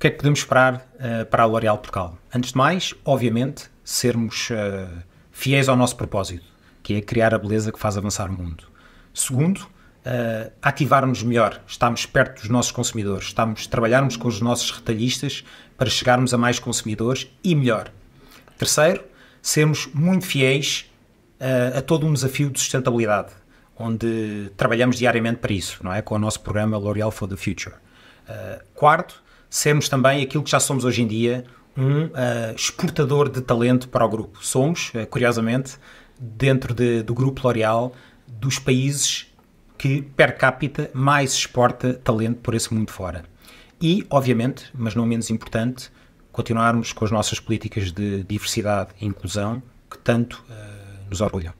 que é que podemos esperar uh, para a L'Oréal Portugal? Antes de mais, obviamente, sermos uh, fiéis ao nosso propósito, que é criar a beleza que faz avançar o mundo. Segundo, uh, ativarmos melhor, estarmos perto dos nossos consumidores, estamos trabalharmos com os nossos retalhistas para chegarmos a mais consumidores e melhor. Terceiro, sermos muito fiéis a todo um desafio de sustentabilidade, onde trabalhamos diariamente para isso, não é? Com o nosso programa L'Oréal for the Future. quarto, sermos também aquilo que já somos hoje em dia, um uh, exportador de talento para o grupo. Somos, uh, curiosamente, dentro de, do grupo L'Oréal, dos países que per capita mais exporta talento por esse mundo fora. E, obviamente, mas não menos importante, continuarmos com as nossas políticas de diversidade e inclusão que tanto uh, nos orgulham.